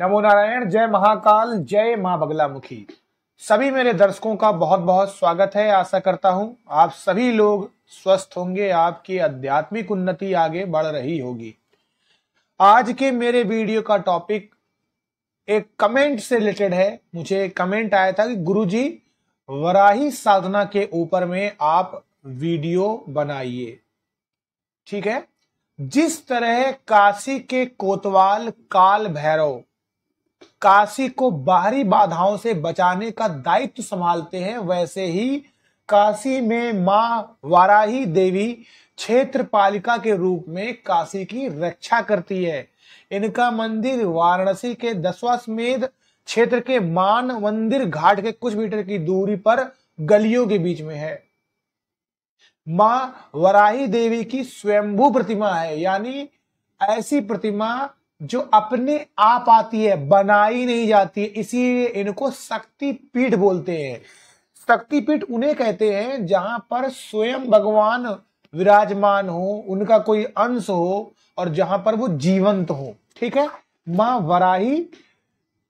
नमो नारायण जय महाकाल जय बगला मुखी सभी मेरे दर्शकों का बहुत बहुत स्वागत है आशा करता हूं आप सभी लोग स्वस्थ होंगे आपकी आध्यात्मिक उन्नति आगे बढ़ रही होगी आज के मेरे वीडियो का टॉपिक एक कमेंट से रिलेटेड है मुझे कमेंट आया था कि गुरुजी वराही साधना के ऊपर में आप वीडियो बनाइए ठीक है जिस तरह काशी के कोतवाल काल भैरव काशी को बाहरी बाधाओं से बचाने का दायित्व संभालते हैं वैसे ही काशी में मां वाराही देवी क्षेत्र पालिका के रूप में काशी की रक्षा करती है इनका मंदिर वाराणसी के दसवाश्वेध क्षेत्र के मान मंदिर घाट के कुछ मीटर की दूरी पर गलियों के बीच में है माँ वराही देवी की स्वयंभू प्रतिमा है यानी ऐसी प्रतिमा जो अपने आप आती है बनाई नहीं जाती है इसीलिए इनको शक्ति पीठ बोलते हैं शक्ति पीठ उन्हें कहते हैं जहां पर स्वयं भगवान विराजमान हो उनका कोई अंश हो और जहां पर वो जीवंत हो ठीक है माँ वराही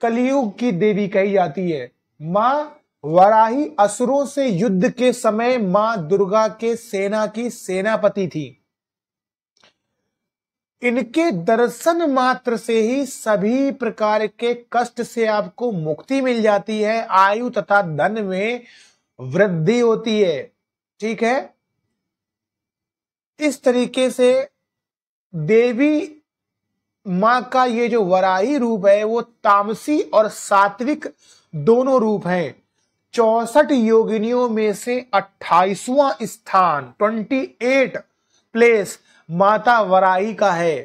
कलियुग की देवी कही जाती है माँ वराही असुरों से युद्ध के समय माँ दुर्गा के सेना की सेनापति थी इनके दर्शन मात्र से ही सभी प्रकार के कष्ट से आपको मुक्ति मिल जाती है आयु तथा धन में वृद्धि होती है ठीक है इस तरीके से देवी माँ का ये जो वराही रूप है वो तामसी और सात्विक दोनों रूप हैं चौसठ योगिनियों में से अट्ठाईसवां स्थान ट्वेंटी एट प्लेस माता वराई का है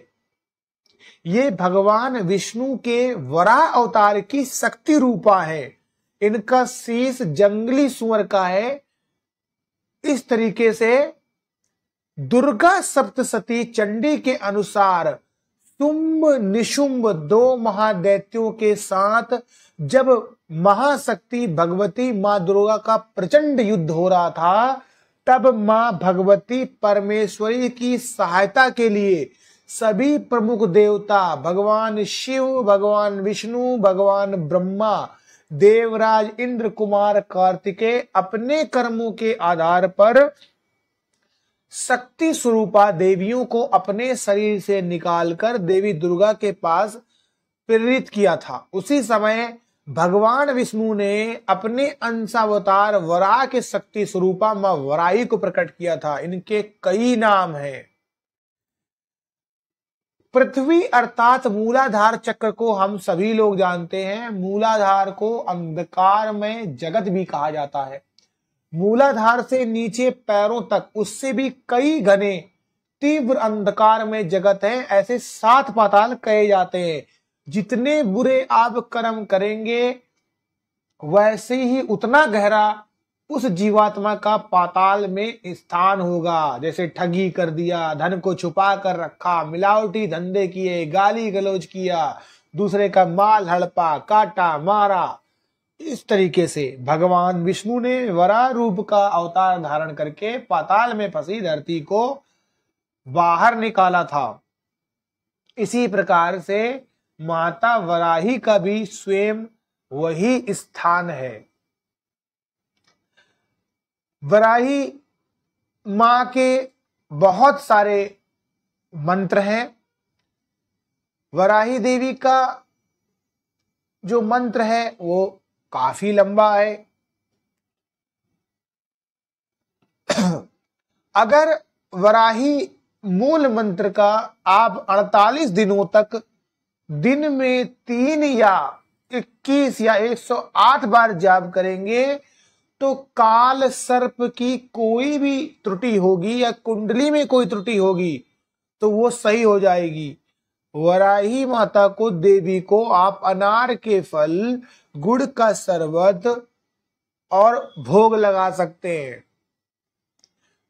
ये भगवान विष्णु के वरा अवतार की शक्ति रूपा है इनका शीश जंगली सुअर का है इस तरीके से दुर्गा सप्तशती चंडी के अनुसार शुंभ निशुंब दो महादैत्यों के साथ जब महाशक्ति भगवती मां दुर्गा का प्रचंड युद्ध हो रहा था तब माँ भगवती परमेश्वरी की सहायता के लिए सभी प्रमुख देवता भगवान शिव भगवान विष्णु भगवान ब्रह्मा देवराज इंद्र कुमार कार्तिकेय अपने कर्मों के आधार पर शक्ति स्वरूपा देवियों को अपने शरीर से निकालकर देवी दुर्गा के पास प्रेरित किया था उसी समय भगवान विष्णु ने अपने अंशावतार वरा के शक्ति स्वरूपा मां वराई को प्रकट किया था इनके कई नाम हैं पृथ्वी अर्थात मूलाधार चक्र को हम सभी लोग जानते हैं मूलाधार को अंधकार में जगत भी कहा जाता है मूलाधार से नीचे पैरों तक उससे भी कई घने तीव्र अंधकार में जगत है ऐसे सात पाताल कहे जाते हैं जितने बुरे आप कर्म करेंगे वैसे ही उतना गहरा उस जीवात्मा का पाताल में स्थान होगा जैसे ठगी कर दिया धन को छुपा कर रखा मिलावटी धंधे किए गाली गलौज किया दूसरे का माल हड़पा काटा मारा इस तरीके से भगवान विष्णु ने वरा रूप का अवतार धारण करके पाताल में फंसी धरती को बाहर निकाला था इसी प्रकार से माता वराही का भी स्वयं वही स्थान है वराही मां के बहुत सारे मंत्र हैं वराही देवी का जो मंत्र है वो काफी लंबा है अगर वराही मूल मंत्र का आप 48 दिनों तक दिन में तीन या इक्कीस या एक सौ आठ बार जाप करेंगे तो काल सर्प की कोई भी त्रुटि होगी या कुंडली में कोई त्रुटि होगी तो वो सही हो जाएगी वराही माता को देवी को आप अनार के फल गुड़ का शरबत और भोग लगा सकते हैं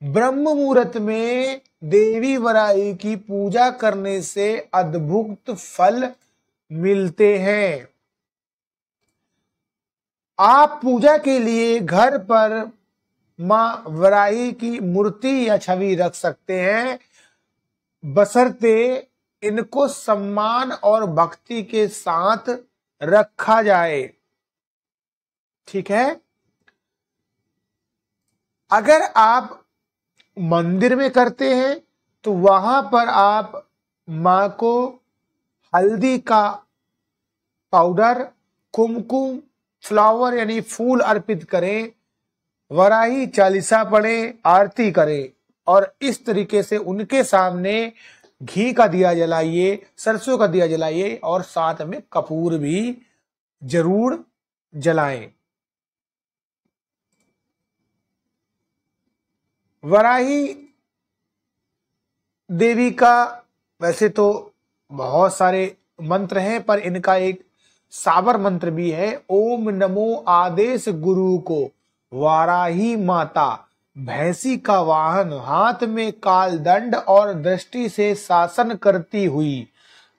ब्रह्म मुहूर्त में देवी वराई की पूजा करने से अद्भुत फल मिलते हैं आप पूजा के लिए घर पर माँ वराई की मूर्ति या छवि रख सकते हैं बसरते इनको सम्मान और भक्ति के साथ रखा जाए ठीक है अगर आप मंदिर में करते हैं तो वहाँ पर आप माँ को हल्दी का पाउडर कुमकुम फ्लावर यानी फूल अर्पित करें वराही चालीसा पढ़ें आरती करें और इस तरीके से उनके सामने घी का दिया जलाइए सरसों का दिया जलाइए और साथ में कपूर भी जरूर जलाएं वराही देवी का वैसे तो बहुत सारे मंत्र हैं पर इनका एक सावर मंत्र भी है ओम नमो आदेश गुरु को वाराही माता भैंसी का वाहन हाथ में काल दंड और दृष्टि से शासन करती हुई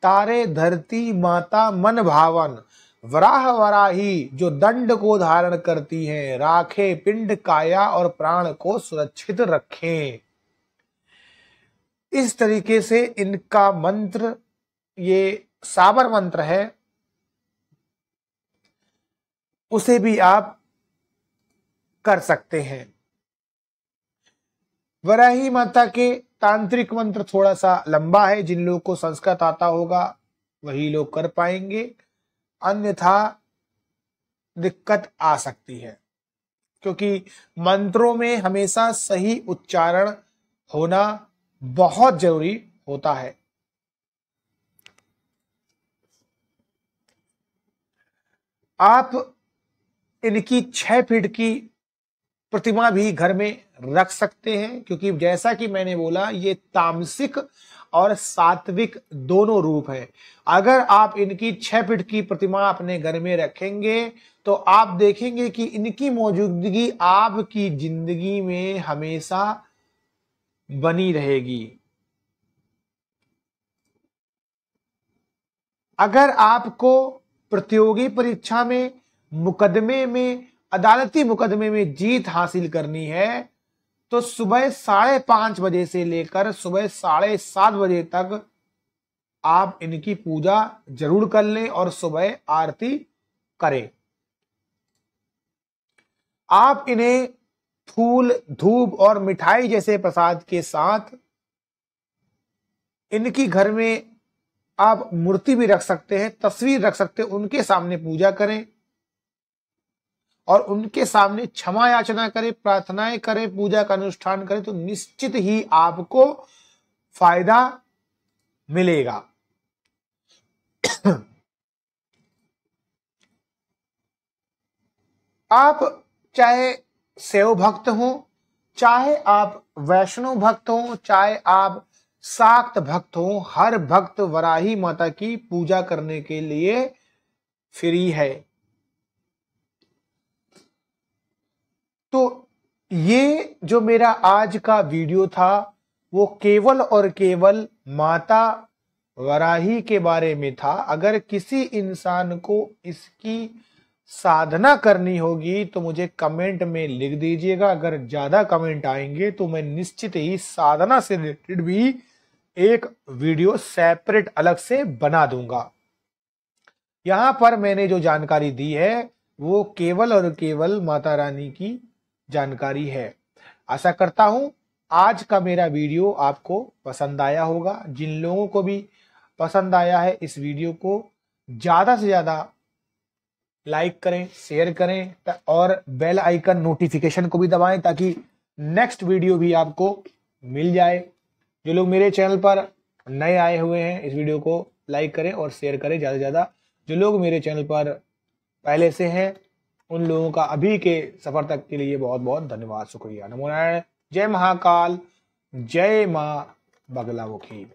तारे धरती माता मन भावन वराह वराही जो दंड को धारण करती हैं राखे पिंड काया और प्राण को सुरक्षित रखें इस तरीके से इनका मंत्र ये साबर मंत्र है उसे भी आप कर सकते हैं वराही माता के तांत्रिक मंत्र थोड़ा सा लंबा है जिन लोगों को संस्कृत आता होगा वही लोग कर पाएंगे अन्यथा दिक्कत आ सकती है क्योंकि मंत्रों में हमेशा सही उच्चारण होना बहुत जरूरी होता है आप इनकी छह फीट की प्रतिमा भी घर में रख सकते हैं क्योंकि जैसा कि मैंने बोला ये तामसिक और सात्विक दोनों रूप है अगर आप इनकी छह फिट की प्रतिमा अपने घर में रखेंगे तो आप देखेंगे कि इनकी मौजूदगी आपकी जिंदगी में हमेशा बनी रहेगी अगर आपको प्रतियोगी परीक्षा में मुकदमे में अदालती मुकदमे में जीत हासिल करनी है तो सुबह साढ़े पांच बजे से लेकर सुबह साढ़े सात बजे तक आप इनकी पूजा जरूर कर लें और सुबह आरती करें आप इन्हें फूल धूप और मिठाई जैसे प्रसाद के साथ इनकी घर में आप मूर्ति भी रख सकते हैं तस्वीर रख सकते हैं उनके सामने पूजा करें और उनके सामने क्षमा याचना करें प्रार्थनाएं करे पूजा का अनुष्ठान करें तो निश्चित ही आपको फायदा मिलेगा आप चाहे सेव भक्त हो चाहे आप वैष्णो भक्त हो चाहे आप साक्त भक्त हो हर भक्त वराही माता की पूजा करने के लिए फ्री है ये जो मेरा आज का वीडियो था वो केवल और केवल माता वराही के बारे में था अगर किसी इंसान को इसकी साधना करनी होगी तो मुझे कमेंट में लिख दीजिएगा अगर ज्यादा कमेंट आएंगे तो मैं निश्चित ही साधना से रिलेटेड भी एक वीडियो सेपरेट अलग से बना दूंगा यहां पर मैंने जो जानकारी दी है वो केवल और केवल माता रानी की जानकारी है आशा करता हूं आज का मेरा वीडियो आपको पसंद आया होगा जिन लोगों को भी पसंद आया है इस वीडियो को ज़्यादा से ज़्यादा लाइक करें शेयर करें और बेल आइकन नोटिफिकेशन को भी दबाएं ताकि नेक्स्ट वीडियो भी आपको मिल जाए जो लोग मेरे चैनल पर नए आए हुए हैं इस वीडियो को लाइक करें और शेयर करें ज़्यादा से ज़्यादा जो लोग मेरे चैनल पर पहले से हैं उन लोगों का अभी के सफर तक के लिए बहुत बहुत धन्यवाद शुक्रिया नमो नारायण जय महाकाल जय माँ बगलामुखी